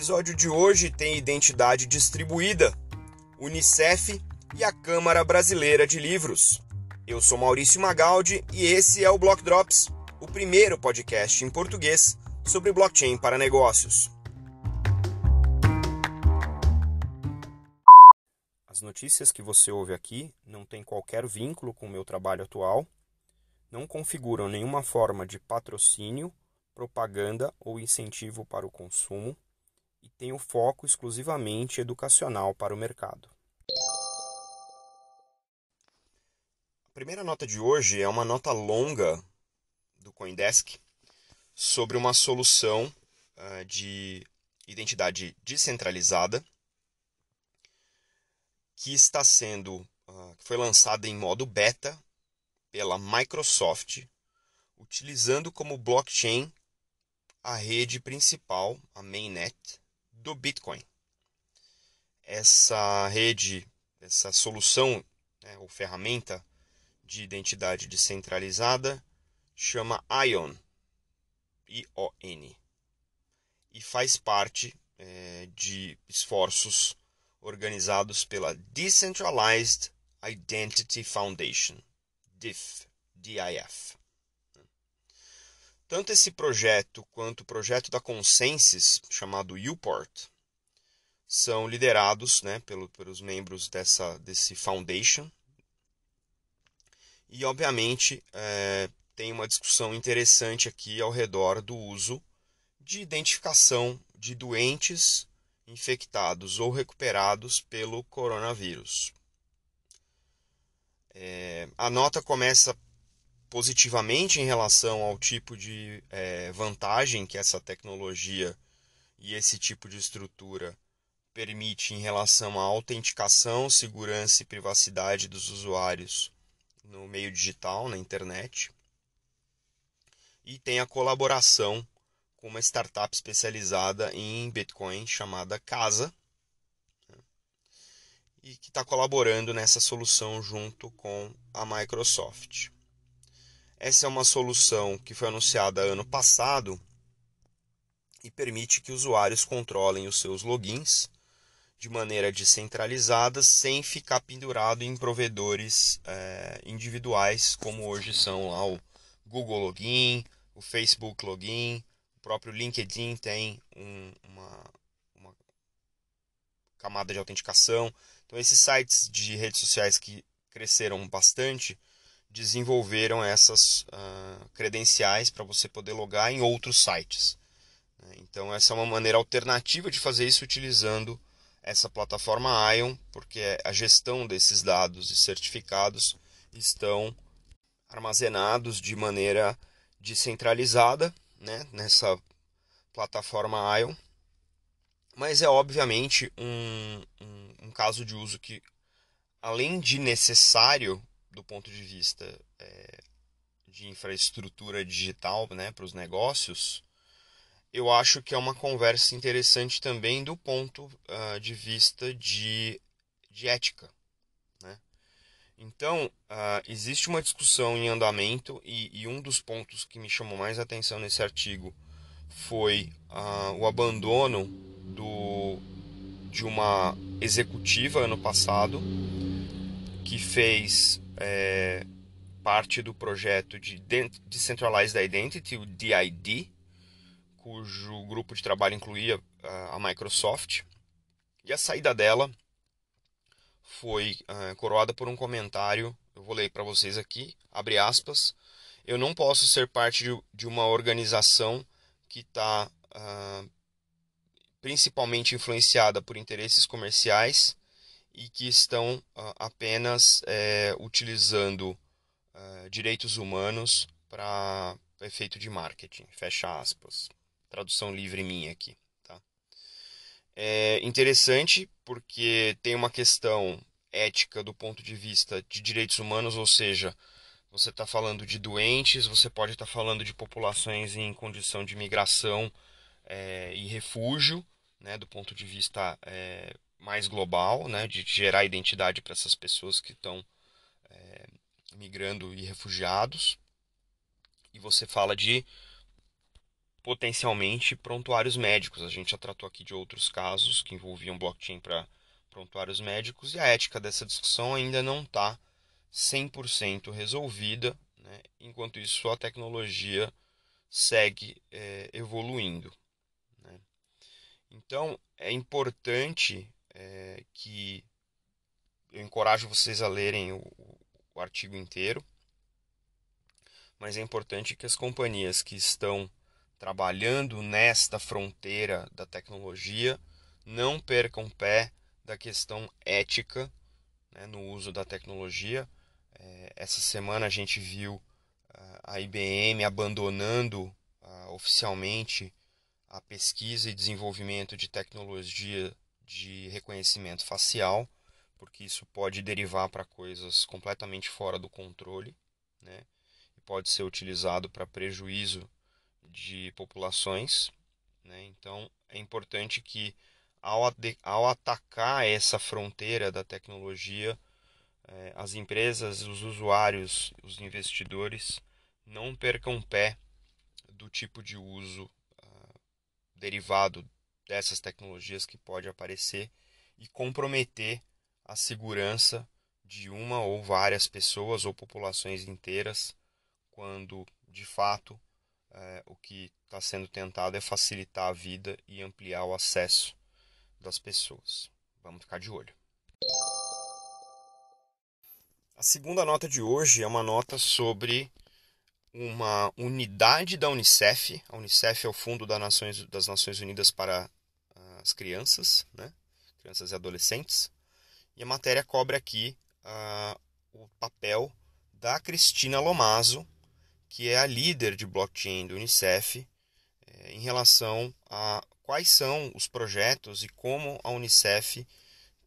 episódio de hoje tem identidade distribuída, Unicef e a Câmara Brasileira de Livros. Eu sou Maurício Magaldi e esse é o Block Drops, o primeiro podcast em português sobre blockchain para negócios. As notícias que você ouve aqui não têm qualquer vínculo com o meu trabalho atual, não configuram nenhuma forma de patrocínio, propaganda ou incentivo para o consumo e tem o um foco exclusivamente educacional para o mercado. A primeira nota de hoje é uma nota longa do Coindesk sobre uma solução ah, de identidade descentralizada que está sendo ah, que foi lançada em modo beta pela Microsoft, utilizando como blockchain a rede principal, a mainnet do Bitcoin. Essa rede, essa solução né, ou ferramenta de identidade descentralizada chama ION, I-O-N, e faz parte é, de esforços organizados pela Decentralized Identity Foundation, DIF, D-I-F. Tanto esse projeto quanto o projeto da Consensus, chamado Uport, são liderados né, pelo, pelos membros dessa, desse foundation. E, obviamente, é, tem uma discussão interessante aqui ao redor do uso de identificação de doentes infectados ou recuperados pelo coronavírus. É, a nota começa positivamente em relação ao tipo de é, vantagem que essa tecnologia e esse tipo de estrutura permite em relação à autenticação, segurança e privacidade dos usuários no meio digital, na internet. E tem a colaboração com uma startup especializada em Bitcoin chamada Casa, né, e que está colaborando nessa solução junto com a Microsoft. Essa é uma solução que foi anunciada ano passado e permite que usuários controlem os seus logins de maneira descentralizada, sem ficar pendurado em provedores é, individuais, como hoje são lá o Google Login, o Facebook Login, o próprio LinkedIn tem um, uma, uma camada de autenticação. Então, esses sites de redes sociais que cresceram bastante desenvolveram essas uh, credenciais para você poder logar em outros sites. Né? Então, essa é uma maneira alternativa de fazer isso utilizando essa plataforma Ion, porque a gestão desses dados e certificados estão armazenados de maneira descentralizada né, nessa plataforma Ion. Mas é obviamente um, um, um caso de uso que, além de necessário, do ponto de vista é, de infraestrutura digital né, para os negócios, eu acho que é uma conversa interessante também do ponto uh, de vista de, de ética. Né? Então, uh, existe uma discussão em andamento e, e, um dos pontos que me chamou mais atenção nesse artigo foi uh, o abandono do, de uma executiva ano passado que fez é, parte do projeto de Decentralized Identity, o DID, cujo grupo de trabalho incluía a Microsoft. E a saída dela foi é, coroada por um comentário, eu vou ler para vocês aqui, abre aspas, eu não posso ser parte de, de uma organização que está uh, ah, principalmente influenciada por interesses comerciais e que estão ah, apenas é, utilizando ah, direitos humanos para efeito de marketing. Fecha aspas. Tradução livre minha aqui. Tá? É interessante porque tem uma questão ética do ponto de vista de direitos humanos, ou seja, você está falando de doentes, você pode estar tá falando de populações em condição de migração é, e refúgio, né, do ponto de vista é, mais global, né, de gerar identidade para essas pessoas que estão é, eh, migrando e refugiados. E você fala de potencialmente prontuários médicos. A gente já tratou aqui de outros casos que envolviam blockchain para prontuários médicos e a ética dessa discussão ainda não está 100% resolvida. Né? Enquanto isso, a tecnologia segue é, evoluindo. Né? Então, é importante é, que eu encorajo vocês a lerem o, o artigo inteiro. Mas é importante que as companhias que estão trabalhando nesta fronteira da tecnologia não percam pé da questão ética né, no uso da tecnologia. É, essa semana a gente viu a IBM abandonando uh, oficialmente a pesquisa e desenvolvimento de tecnologia de reconhecimento facial, porque isso pode derivar para coisas completamente fora do controle, né? E pode ser utilizado para prejuízo de populações, né? Então é importante que ao, ao atacar essa fronteira da tecnologia, eh, as empresas, os usuários, os investidores não percam pé do tipo de uso ah, derivado dessas tecnologias que pode aparecer e comprometer a segurança de uma ou várias pessoas ou populações inteiras, quando de fato é, o que está sendo tentado é facilitar a vida e ampliar o acesso das pessoas. Vamos ficar de olho. A segunda nota de hoje é uma nota sobre uma unidade da Unicef. A Unicef é o Fundo das Nações, das Nações Unidas para as crianças, né? crianças e adolescentes. E a matéria cobre aqui o papel da Cristina Lomazo, que é a líder de blockchain do Unicef, eh, em relação a quais são os projetos e como a Unicef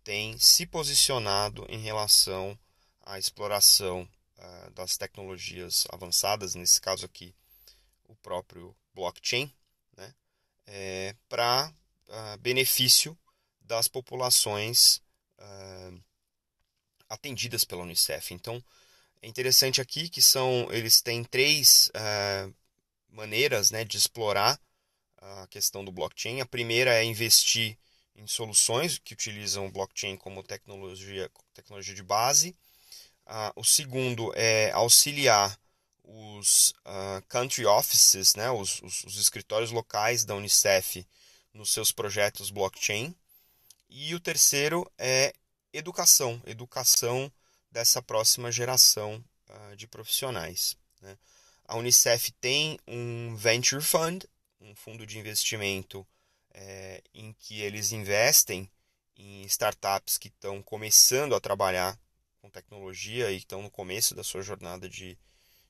tem se posicionado em relação à exploração ah, das tecnologias avançadas, nesse caso aqui o próprio blockchain, né, eh, para benefício das populações uh, atendidas pela Unicef. Então, é interessante aqui que são eles têm três uh, maneiras né, de explorar a questão do blockchain. A primeira é investir em soluções que utilizam o blockchain como tecnologia, tecnologia de base. Uh, o segundo é auxiliar os uh, country offices, né, os, os, os, escritórios locais da Unicef nos seus projetos blockchain. E o terceiro é educação, educação dessa próxima geração uh, de profissionais. Né? A Unicef tem um venture fund, um fundo de investimento é, em que eles investem em startups que estão começando a trabalhar com tecnologia e estão no começo da sua jornada de,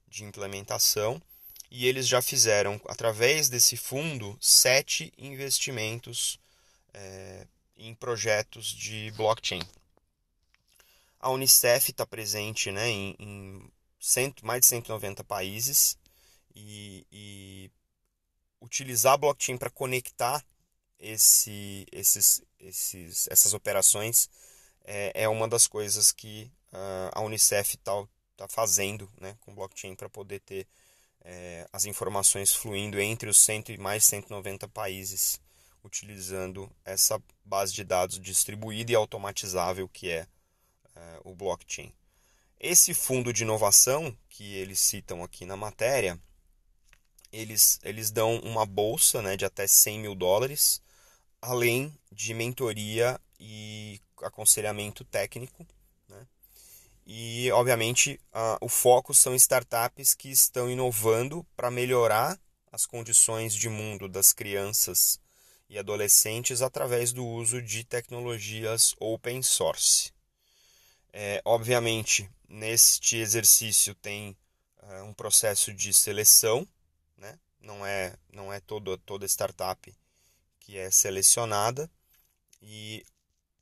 de implementação e eles já fizeram, através desse fundo, sete investimentos é, em projetos de blockchain. A Unicef está presente né, em, em cento, mais de 190 países e, e utilizar blockchain para conectar esse, esses, esses, essas operações é, é uma das coisas que uh, a Unicef está tá fazendo né, com blockchain para poder ter é, as informações fluindo entre os 100 e mais 190 países, utilizando essa base de dados distribuída e automatizável que é, é o blockchain. Esse fundo de inovação que eles citam aqui na matéria, eles, eles dão uma bolsa né, de até 100 mil dólares, além de mentoria e aconselhamento técnico e, obviamente, o foco são startups que estão inovando para melhorar as condições de mundo das crianças e adolescentes através do uso de tecnologias open source. É, obviamente, neste exercício tem uh, um processo de seleção, né? não é, não é todo, toda startup que é selecionada, e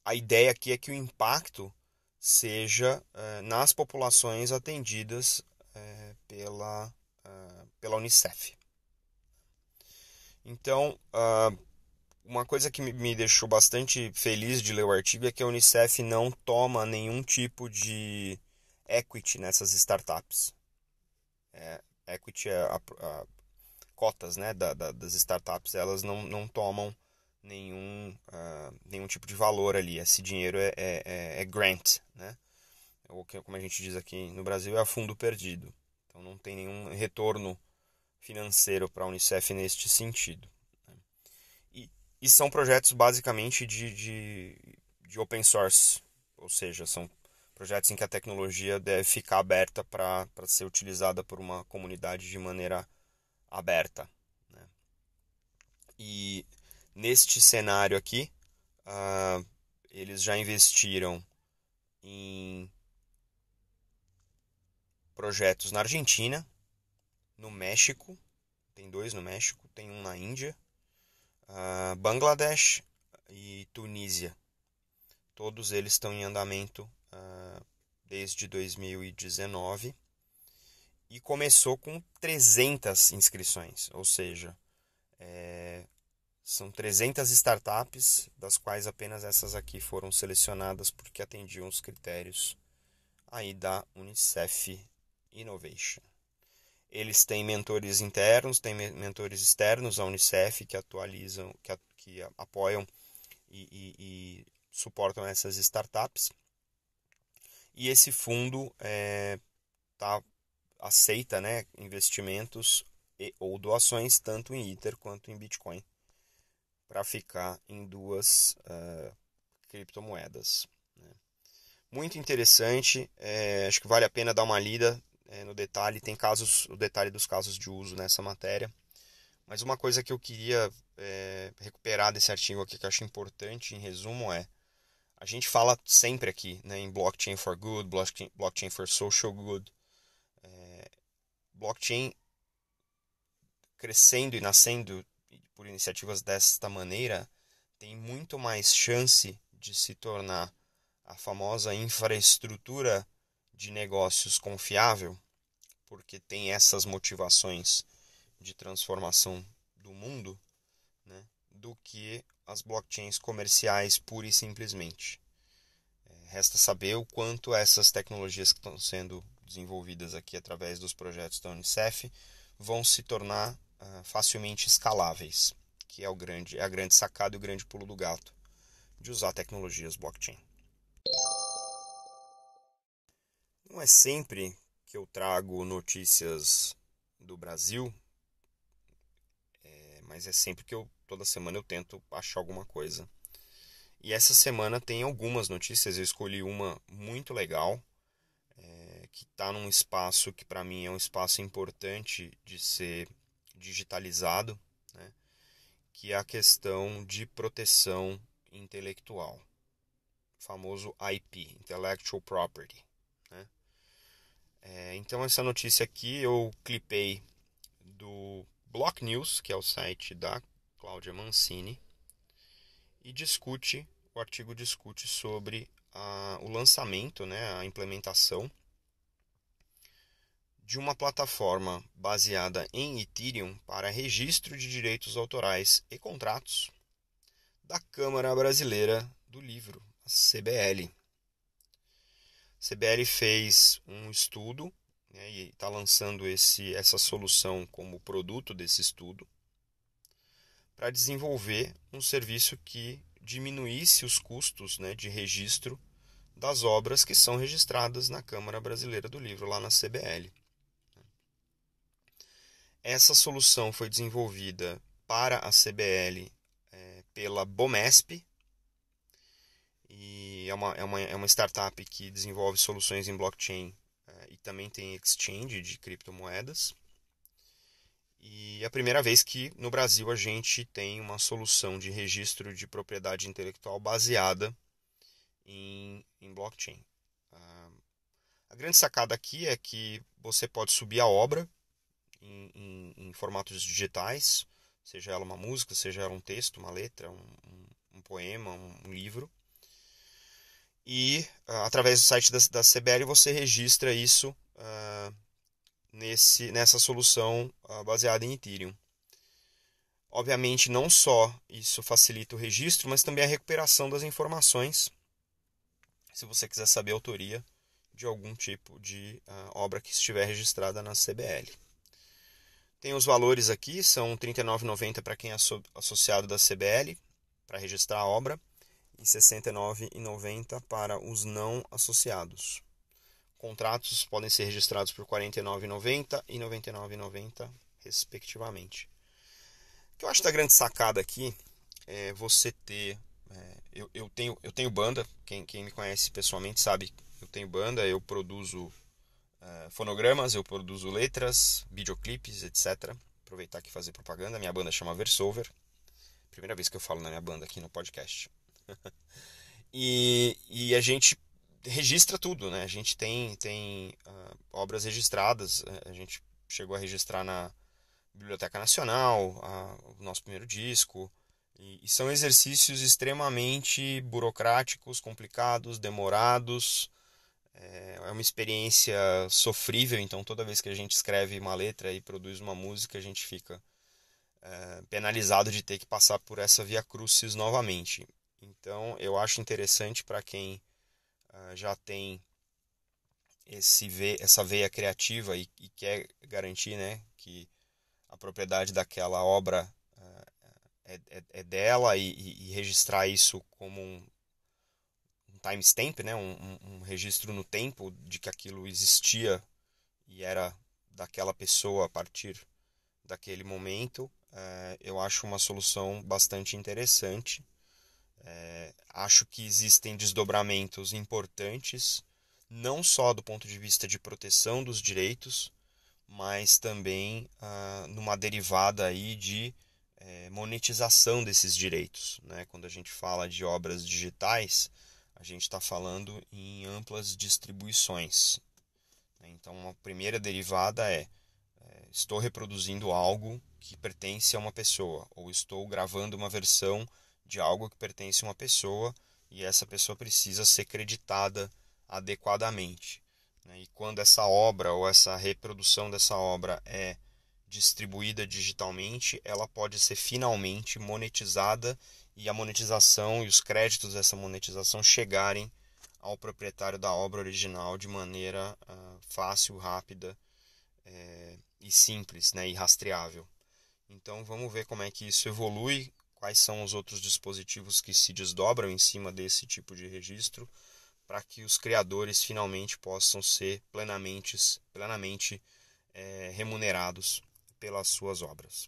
a ideia aqui é que o impacto seja eh, nas populações atendidas eh, pela, eh, pela Unicef. Então, uh, uma coisa que me deixou bastante feliz de ler o artigo é que a Unicef não toma nenhum tipo de equity nessas startups. É, equity é a, a, cotas né, da, da, das startups, elas não, não tomam nenhum, uh, nenhum tipo de valor ali. Esse dinheiro é, é, é, é grant, né? É ou como a gente diz aqui no Brasil, é fundo perdido. Então não tem nenhum retorno financeiro para a Unicef neste sentido. Né? E, e são projetos basicamente de, de, de open source, ou seja, são projetos em que a tecnologia deve ficar aberta para ser utilizada por uma comunidade de maneira aberta. Né? E Neste cenário aqui, uh, eles já investiram em projetos na Argentina, no México, tem dois no México, tem um na Índia, uh, Bangladesh e Tunísia. Todos eles estão em andamento uh, desde 2019 e começou com 300 inscrições, ou seja, é, são 300 startups, das quais apenas essas aqui foram selecionadas porque atendiam os critérios aí da Unicef Innovation. Eles têm mentores internos, têm mentores externos à Unicef que atualizam, que, que apoiam e, e, e suportam essas startups. E esse fundo é, tá, aceita né, investimentos e, ou doações tanto em Ether quanto em Bitcoin para ficar em duas uh, criptomoedas. Né? Muito interessante, é, acho que vale a pena dar uma lida é, no detalhe, tem casos, o detalhe dos casos de uso nessa matéria. Mas uma coisa que eu queria é, recuperar desse artigo aqui que eu acho importante, em resumo, é a gente fala sempre aqui né, em blockchain for good, blockchain, blockchain for social good, blockchain crescendo e nascendo por iniciativas desta maneira tem muito mais chance de se tornar a famosa infraestrutura de negócios confiável, porque tem essas motivações de transformação do mundo, né, do que as blockchains comerciais pura e simplesmente. É, resta saber o quanto essas tecnologias que estão sendo desenvolvidas aqui através dos projetos da Unicef vão se tornar ah, facilmente escaláveis, que é, o grande, é a grande sacada e o grande pulo do gato de usar tecnologias blockchain. Não é sempre que eu trago notícias do Brasil, é, mas é sempre que eu, toda semana eu tento achar alguma coisa. E essa semana tem algumas notícias, eu escolhi uma muito legal, é, que está num espaço que para mim é um espaço importante de ser digitalizado, né, que é a questão de proteção intelectual, o famoso IP, Intellectual Property. Né? É, então essa notícia aqui eu clipei do Block News, que é o site da Cláudia Mancini, e discute, o artigo discute sobre a, o lançamento, né, a implementação de uma plataforma baseada em Ethereum para registro de direitos autorais e contratos da Câmara Brasileira do Livro, a CBL. A CBL fez um estudo né, e está lançando esse, essa solução como produto desse estudo para desenvolver um serviço que diminuísse os custos né, de registro das obras que são registradas na Câmara Brasileira do Livro, lá na CBL. Essa solução foi desenvolvida para a CBL é, pela Bomesp, e é uma, é, uma, é uma startup que desenvolve soluções em blockchain é, e também tem exchange de criptomoedas. E é a primeira vez que no Brasil a gente tem uma solução de registro de propriedade intelectual baseada em, em blockchain. Ah, a grande sacada aqui é que você pode subir a obra em, em, em formatos digitais, seja ela uma música, seja ela um texto, uma letra, um, um, poema, um, um, livro. E uh, através do site da, da CBL você registra isso uh, nesse, nessa solução uh, baseada em Ethereum. Obviamente, não só isso facilita o registro, mas também a recuperação das informações, se você quiser saber a autoria de algum tipo de obra que estiver registrada na CBL. Tem os valores aqui, são R$ 39,90 para quem é associado da CBL, para registrar a obra, e R$ 69,90 para os não associados. Contratos podem ser registrados por R$ 49,90 e R$ 99,90, respectivamente. O que eu acho da grande sacada aqui é você ter. É, eu, eu, tenho, eu tenho banda, quem, quem me conhece pessoalmente sabe eu tenho banda, eu produzo ah, fonogramas, eu produzo letras, videoclipes, etc. Aproveitar aqui e fazer propaganda. Minha banda chama Versover. Primeira vez que eu falo na minha banda aqui no podcast. e, e a gente registra tudo, né? A gente tem, tem uh, obras registradas. A gente chegou a registrar na Biblioteca Nacional o nosso primeiro disco. E, são exercícios extremamente burocráticos, complicados, demorados, é, é uma experiência sofrível, então toda vez que a gente escreve uma letra e produz uma música, a gente fica é, penalizado de ter que passar por essa via crucis novamente. Então eu acho interessante para quem ah, já tem esse ve essa veia criativa e, e, quer garantir né, que a propriedade daquela obra ah, é, é, é dela e, e registrar isso como um timestamp, né, um, um, registro no tempo de que aquilo existia e era daquela pessoa a partir daquele momento, é, eu acho uma solução bastante interessante. É, acho que existem desdobramentos importantes, não só do ponto de vista de proteção dos direitos, mas também ah, numa derivada aí de eh, monetização desses direitos. Né? Quando a gente fala de obras digitais, a gente está falando em amplas distribuições. Né? Então, a primeira derivada é, é estou reproduzindo algo que pertence a uma pessoa, ou estou gravando uma versão de algo que pertence a uma pessoa e essa pessoa precisa ser creditada adequadamente. Né? E quando essa obra ou essa reprodução dessa obra é distribuída digitalmente, ela pode ser finalmente monetizada e a monetização e os créditos dessa monetização chegarem ao proprietário da obra original de maneira uh, fácil, rápida é, e simples, né, e rastreável. Então vamos ver como é que isso evolui, quais são os outros dispositivos que se desdobram em cima desse tipo de registro para que os criadores finalmente possam ser plenamente, plenamente é, remunerados pelas suas obras.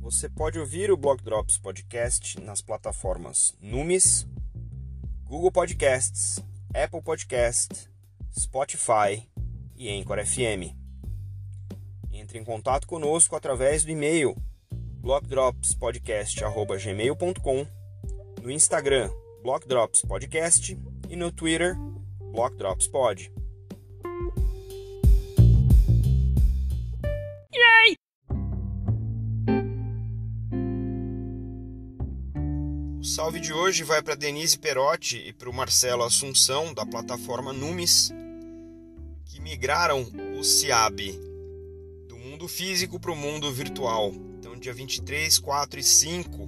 Você pode ouvir o Block Drops Podcast nas plataformas Numis, Google Podcasts, Apple Podcast, Spotify e Anchor FM. Entre em contato conosco através do e-mail blockdropspodcast@gmail.com, no Instagram Podcast e no Twitter Block Drops Pod. Yay! O salve de hoje vai para Denise Perotti e para o Marcelo Assunção, da plataforma Numis, que migraram o CIAB do mundo físico para o mundo virtual. Então, dia 23, 4 e 5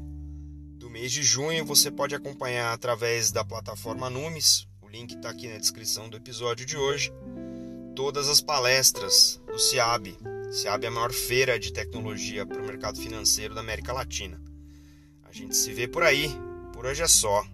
do mês de junho, você pode acompanhar através da plataforma Numis, link está aqui na descrição do episódio de hoje. Todas as palestras do CIAB. CIAB é a maior feira de tecnologia para o mercado financeiro da América Latina. A gente se vê por aí. Por hoje é só.